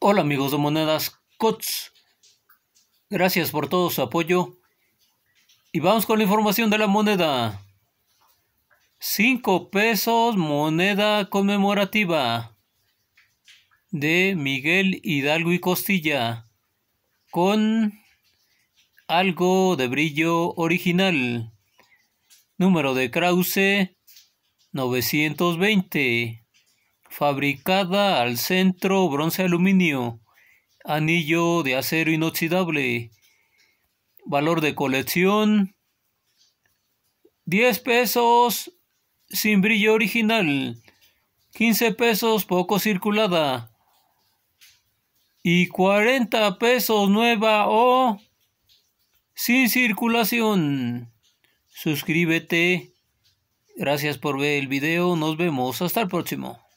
Hola amigos de Monedas COTS. Gracias por todo su apoyo. Y vamos con la información de la moneda. 5 pesos moneda conmemorativa de Miguel Hidalgo y Costilla con algo de brillo original. Número de Krause 920 fabricada al centro bronce-aluminio, anillo de acero inoxidable, valor de colección, 10 pesos sin brillo original, 15 pesos poco circulada y 40 pesos nueva o sin circulación. Suscríbete. Gracias por ver el video. Nos vemos. Hasta el próximo.